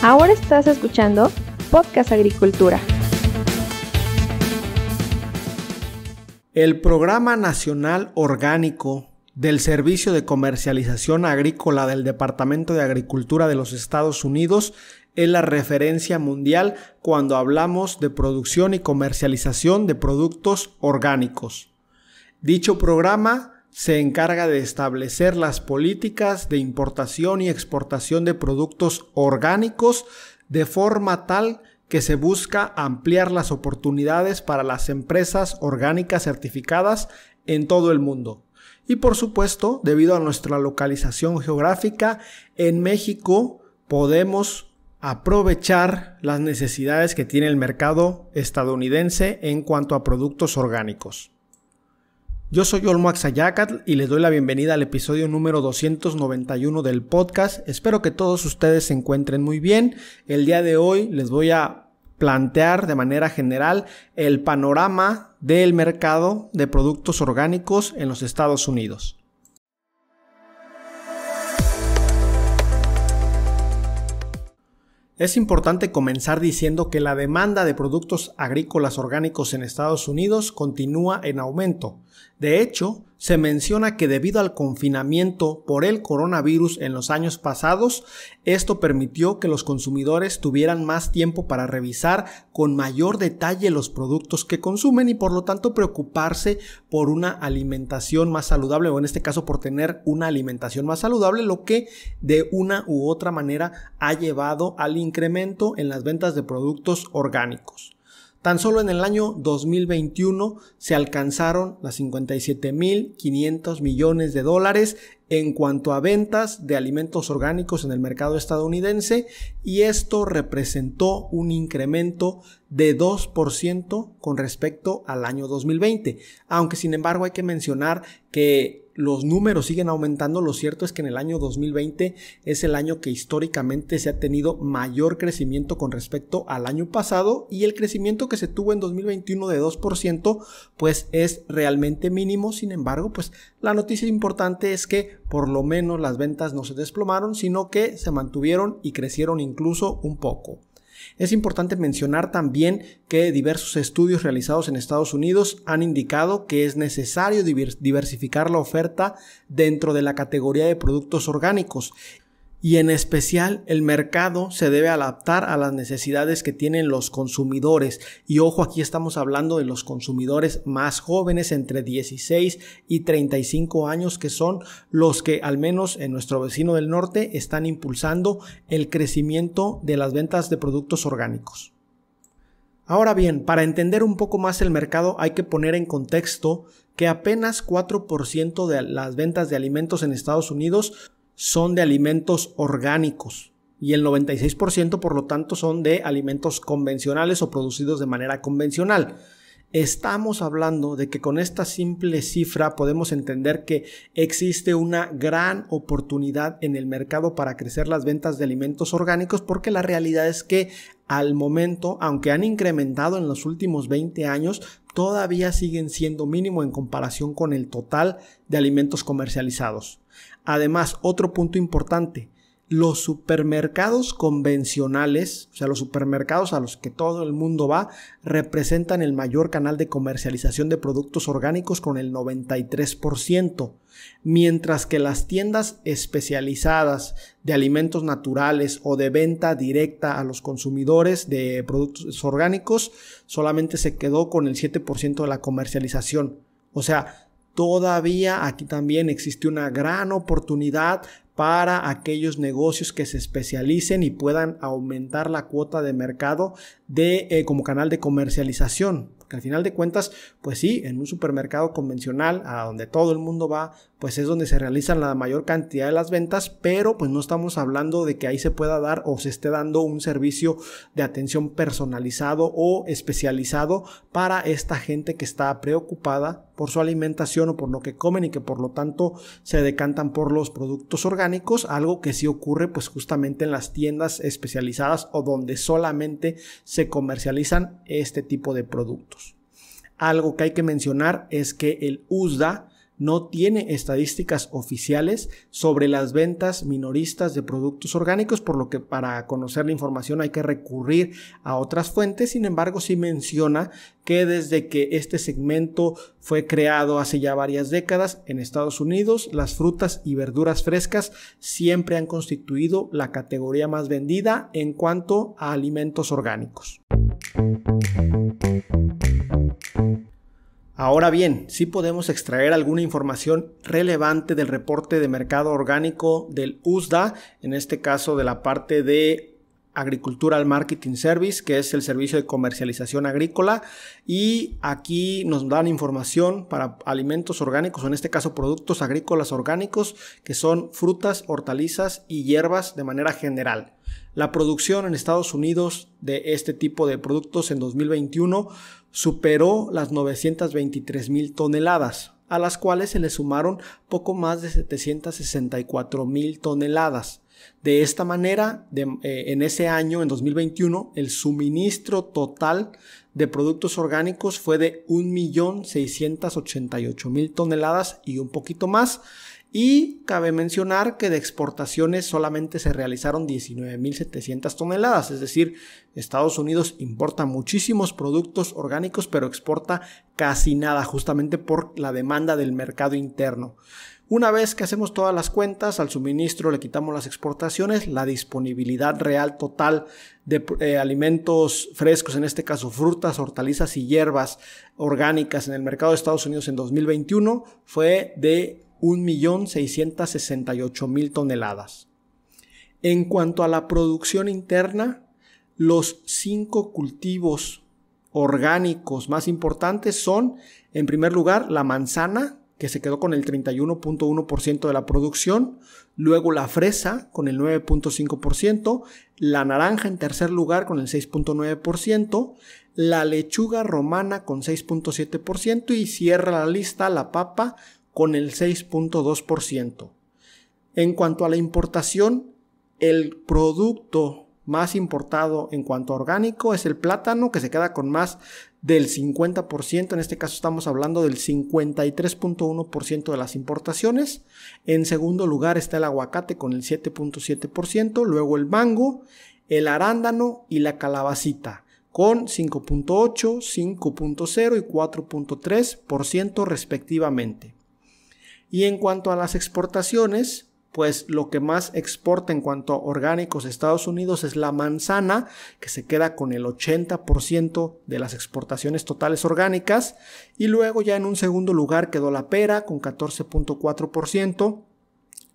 Ahora estás escuchando Podcast Agricultura. El Programa Nacional Orgánico del Servicio de Comercialización Agrícola del Departamento de Agricultura de los Estados Unidos es la referencia mundial cuando hablamos de producción y comercialización de productos orgánicos. Dicho programa se encarga de establecer las políticas de importación y exportación de productos orgánicos de forma tal que se busca ampliar las oportunidades para las empresas orgánicas certificadas en todo el mundo. Y por supuesto, debido a nuestra localización geográfica, en México podemos aprovechar las necesidades que tiene el mercado estadounidense en cuanto a productos orgánicos. Yo soy Olmo Ayacatl y les doy la bienvenida al episodio número 291 del podcast. Espero que todos ustedes se encuentren muy bien. El día de hoy les voy a plantear de manera general el panorama del mercado de productos orgánicos en los Estados Unidos. Es importante comenzar diciendo que la demanda de productos agrícolas orgánicos en Estados Unidos continúa en aumento. De hecho, se menciona que debido al confinamiento por el coronavirus en los años pasados, esto permitió que los consumidores tuvieran más tiempo para revisar con mayor detalle los productos que consumen y por lo tanto preocuparse por una alimentación más saludable o en este caso por tener una alimentación más saludable, lo que de una u otra manera ha llevado al incremento en las ventas de productos orgánicos. Tan solo en el año 2021 se alcanzaron las 57.500 millones de dólares en cuanto a ventas de alimentos orgánicos en el mercado estadounidense y esto representó un incremento de 2% con respecto al año 2020. Aunque sin embargo hay que mencionar que los números siguen aumentando, lo cierto es que en el año 2020 es el año que históricamente se ha tenido mayor crecimiento con respecto al año pasado y el crecimiento que se tuvo en 2021 de 2% pues es realmente mínimo, sin embargo pues la noticia importante es que por lo menos las ventas no se desplomaron, sino que se mantuvieron y crecieron incluso un poco. Es importante mencionar también que diversos estudios realizados en Estados Unidos han indicado que es necesario diversificar la oferta dentro de la categoría de productos orgánicos y en especial el mercado se debe adaptar a las necesidades que tienen los consumidores. Y ojo, aquí estamos hablando de los consumidores más jóvenes entre 16 y 35 años, que son los que al menos en nuestro vecino del norte están impulsando el crecimiento de las ventas de productos orgánicos. Ahora bien, para entender un poco más el mercado hay que poner en contexto que apenas 4% de las ventas de alimentos en Estados Unidos son de alimentos orgánicos y el 96% por lo tanto son de alimentos convencionales o producidos de manera convencional. Estamos hablando de que con esta simple cifra podemos entender que existe una gran oportunidad en el mercado para crecer las ventas de alimentos orgánicos porque la realidad es que al momento, aunque han incrementado en los últimos 20 años, todavía siguen siendo mínimo en comparación con el total de alimentos comercializados. Además, otro punto importante, los supermercados convencionales, o sea, los supermercados a los que todo el mundo va, representan el mayor canal de comercialización de productos orgánicos con el 93%, mientras que las tiendas especializadas de alimentos naturales o de venta directa a los consumidores de productos orgánicos solamente se quedó con el 7% de la comercialización. O sea, todavía aquí también existe una gran oportunidad para aquellos negocios que se especialicen y puedan aumentar la cuota de mercado de, eh, como canal de comercialización. Porque al final de cuentas, pues sí, en un supermercado convencional, a donde todo el mundo va, pues es donde se realizan la mayor cantidad de las ventas, pero pues no estamos hablando de que ahí se pueda dar o se esté dando un servicio de atención personalizado o especializado para esta gente que está preocupada por su alimentación o por lo que comen y que por lo tanto se decantan por los productos orgánicos, algo que sí ocurre pues justamente en las tiendas especializadas o donde solamente se comercializan este tipo de productos. Algo que hay que mencionar es que el USDA no tiene estadísticas oficiales sobre las ventas minoristas de productos orgánicos, por lo que para conocer la información hay que recurrir a otras fuentes. Sin embargo, sí menciona que desde que este segmento fue creado hace ya varias décadas en Estados Unidos, las frutas y verduras frescas siempre han constituido la categoría más vendida en cuanto a alimentos orgánicos. Ahora bien, si podemos extraer alguna información relevante del reporte de mercado orgánico del USDA, en este caso de la parte de Agricultural Marketing Service, que es el servicio de comercialización agrícola. Y aquí nos dan información para alimentos orgánicos, o en este caso productos agrícolas orgánicos, que son frutas, hortalizas y hierbas de manera general. La producción en Estados Unidos de este tipo de productos en 2021 superó las 923 mil toneladas, a las cuales se le sumaron poco más de 764 mil toneladas. De esta manera, eh, en ese año, en 2021, el suministro total de productos orgánicos fue de 1.688.000 toneladas y un poquito más, y cabe mencionar que de exportaciones solamente se realizaron 19.700 toneladas, es decir, Estados Unidos importa muchísimos productos orgánicos, pero exporta casi nada, justamente por la demanda del mercado interno. Una vez que hacemos todas las cuentas, al suministro le quitamos las exportaciones, la disponibilidad real total de eh, alimentos frescos, en este caso frutas, hortalizas y hierbas orgánicas en el mercado de Estados Unidos en 2021 fue de 1.668.000 toneladas. En cuanto a la producción interna, los cinco cultivos orgánicos más importantes son, en primer lugar, la manzana, que se quedó con el 31.1% de la producción, luego la fresa con el 9.5%, la naranja en tercer lugar con el 6.9%, la lechuga romana con 6.7% y cierra la lista la papa con el 6.2%. En cuanto a la importación, el producto más importado en cuanto a orgánico es el plátano, que se queda con más del 50%. En este caso estamos hablando del 53.1% de las importaciones. En segundo lugar está el aguacate con el 7.7%, luego el mango, el arándano y la calabacita con 5.8, 5.0 y 4.3% respectivamente. Y en cuanto a las exportaciones, pues lo que más exporta en cuanto a orgánicos Estados Unidos es la manzana, que se queda con el 80% de las exportaciones totales orgánicas. Y luego ya en un segundo lugar quedó la pera con 14.4%.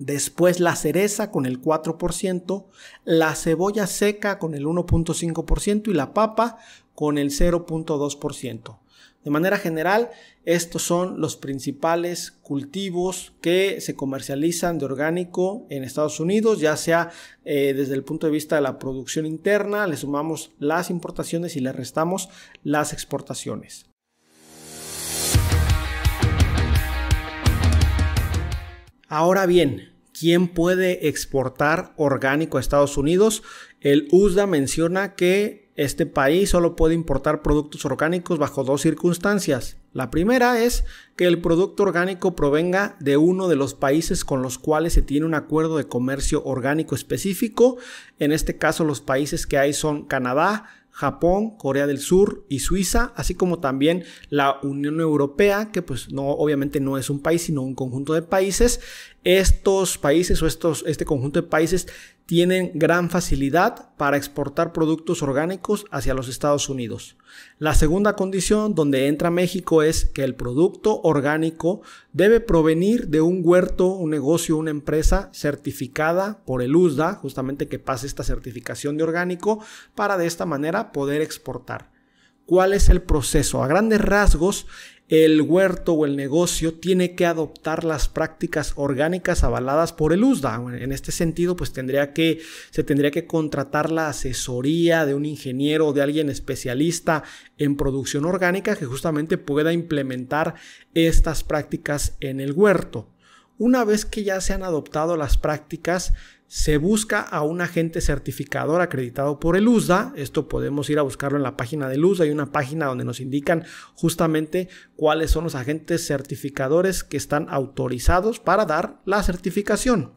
Después la cereza con el 4%, la cebolla seca con el 1.5% y la papa con el 0.2%. De manera general, estos son los principales cultivos que se comercializan de orgánico en Estados Unidos, ya sea eh, desde el punto de vista de la producción interna, le sumamos las importaciones y le restamos las exportaciones. Ahora bien, ¿quién puede exportar orgánico a Estados Unidos? El USDA menciona que este país solo puede importar productos orgánicos bajo dos circunstancias. La primera es que el producto orgánico provenga de uno de los países con los cuales se tiene un acuerdo de comercio orgánico específico. En este caso los países que hay son Canadá, Japón, Corea del Sur y Suiza, así como también la Unión Europea, que pues no obviamente no es un país, sino un conjunto de países, estos países o este conjunto de países tienen gran facilidad para exportar productos orgánicos hacia los Estados Unidos. La segunda condición donde entra México es que el producto orgánico debe provenir de un huerto, un negocio, una empresa certificada por el USDA, justamente que pase esta certificación de orgánico para de esta manera poder exportar. ¿Cuál es el proceso? A grandes rasgos, el huerto o el negocio tiene que adoptar las prácticas orgánicas avaladas por el USDA. En este sentido, pues tendría que, se tendría que contratar la asesoría de un ingeniero o de alguien especialista en producción orgánica que justamente pueda implementar estas prácticas en el huerto. Una vez que ya se han adoptado las prácticas, se busca a un agente certificador acreditado por el USDA. Esto podemos ir a buscarlo en la página del USDA. Hay una página donde nos indican justamente cuáles son los agentes certificadores que están autorizados para dar la certificación.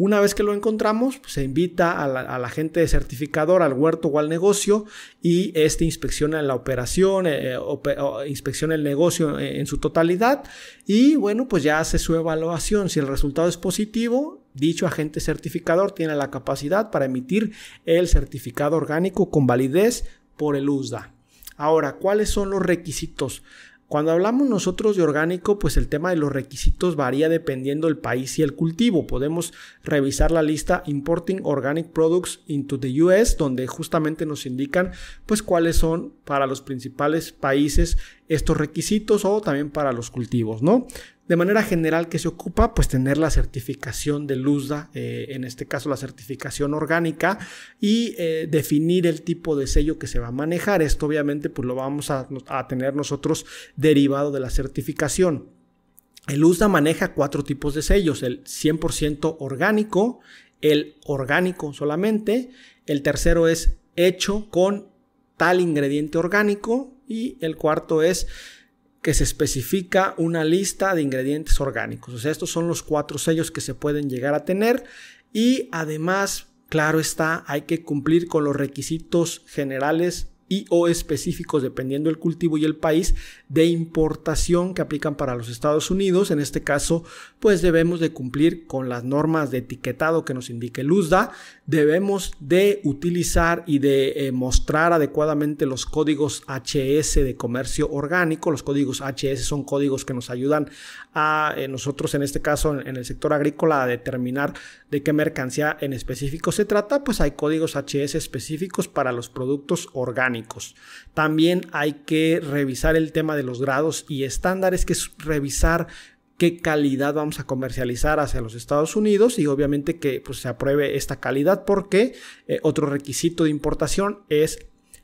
Una vez que lo encontramos, pues, se invita al agente certificador, al huerto o al negocio y este inspecciona la operación, eh, eh, inspecciona el negocio eh, en su totalidad y bueno, pues ya hace su evaluación. Si el resultado es positivo, Dicho agente certificador tiene la capacidad para emitir el certificado orgánico con validez por el USDA. Ahora, ¿cuáles son los requisitos? Cuando hablamos nosotros de orgánico, pues el tema de los requisitos varía dependiendo del país y el cultivo. Podemos revisar la lista Importing Organic Products into the US, donde justamente nos indican pues cuáles son para los principales países estos requisitos o también para los cultivos, ¿no? De manera general, que se ocupa? Pues tener la certificación de USDA, eh, en este caso la certificación orgánica, y eh, definir el tipo de sello que se va a manejar. Esto obviamente pues lo vamos a, a tener nosotros derivado de la certificación. El USDA maneja cuatro tipos de sellos, el 100% orgánico, el orgánico solamente, el tercero es hecho con tal ingrediente orgánico, y el cuarto es que se especifica una lista de ingredientes orgánicos. O sea, estos son los cuatro sellos que se pueden llegar a tener. Y además, claro está, hay que cumplir con los requisitos generales y o específicos, dependiendo del cultivo y el país, de importación que aplican para los Estados Unidos. En este caso, pues debemos de cumplir con las normas de etiquetado que nos indique Luzda. Debemos de utilizar y de eh, mostrar adecuadamente los códigos HS de comercio orgánico. Los códigos HS son códigos que nos ayudan a eh, nosotros, en este caso, en el sector agrícola, a determinar de qué mercancía en específico se trata. Pues hay códigos HS específicos para los productos orgánicos. También hay que revisar el tema de los grados y estándares, que es revisar qué calidad vamos a comercializar hacia los Estados Unidos y obviamente que pues, se apruebe esta calidad porque eh, otro requisito de importación es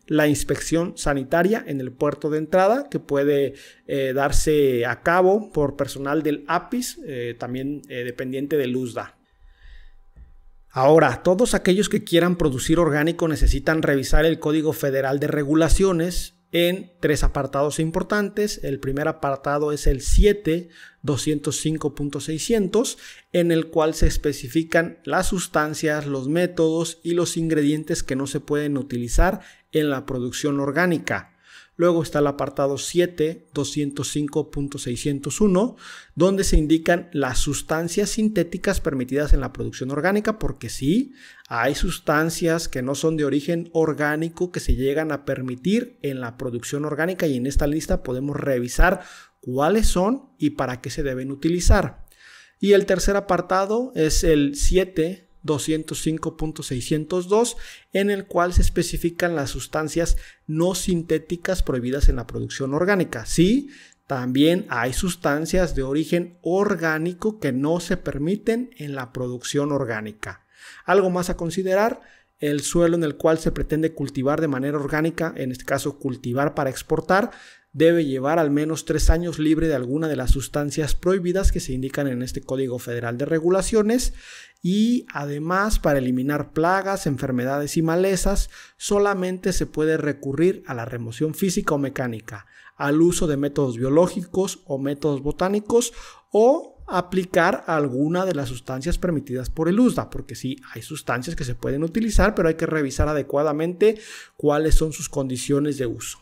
la inspección sanitaria en el puerto de entrada que puede eh, darse a cabo por personal del APIS, eh, también dependiente de USDA. Ahora, todos aquellos que quieran producir orgánico necesitan revisar el Código Federal de Regulaciones en tres apartados importantes. El primer apartado es el 7, 205.600, en el cual se especifican las sustancias, los métodos y los ingredientes que no se pueden utilizar en la producción orgánica. Luego está el apartado 7, donde se indican las sustancias sintéticas permitidas en la producción orgánica, porque sí, hay sustancias que no son de origen orgánico que se llegan a permitir en la producción orgánica y en esta lista podemos revisar cuáles son y para qué se deben utilizar. Y el tercer apartado es el 7, 205.602, en el cual se especifican las sustancias no sintéticas prohibidas en la producción orgánica. Sí, también hay sustancias de origen orgánico que no se permiten en la producción orgánica. Algo más a considerar, el suelo en el cual se pretende cultivar de manera orgánica, en este caso cultivar para exportar, debe llevar al menos tres años libre de alguna de las sustancias prohibidas que se indican en este Código Federal de Regulaciones y además para eliminar plagas, enfermedades y malezas solamente se puede recurrir a la remoción física o mecánica, al uso de métodos biológicos o métodos botánicos o aplicar alguna de las sustancias permitidas por el USDA, porque sí, hay sustancias que se pueden utilizar, pero hay que revisar adecuadamente cuáles son sus condiciones de uso.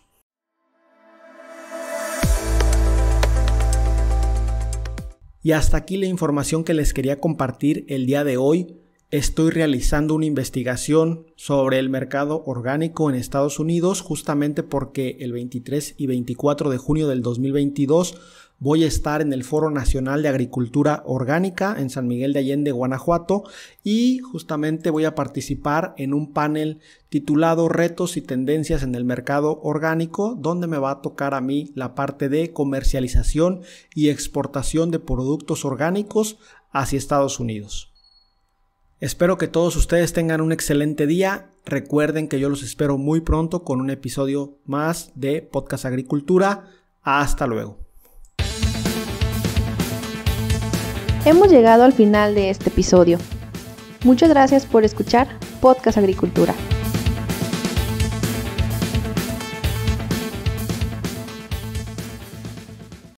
Y hasta aquí la información que les quería compartir el día de hoy estoy realizando una investigación sobre el mercado orgánico en Estados Unidos justamente porque el 23 y 24 de junio del 2022 voy a estar en el Foro Nacional de Agricultura Orgánica en San Miguel de Allende, Guanajuato y justamente voy a participar en un panel titulado Retos y Tendencias en el Mercado Orgánico donde me va a tocar a mí la parte de comercialización y exportación de productos orgánicos hacia Estados Unidos. Espero que todos ustedes tengan un excelente día. Recuerden que yo los espero muy pronto con un episodio más de Podcast Agricultura. Hasta luego. Hemos llegado al final de este episodio. Muchas gracias por escuchar Podcast Agricultura.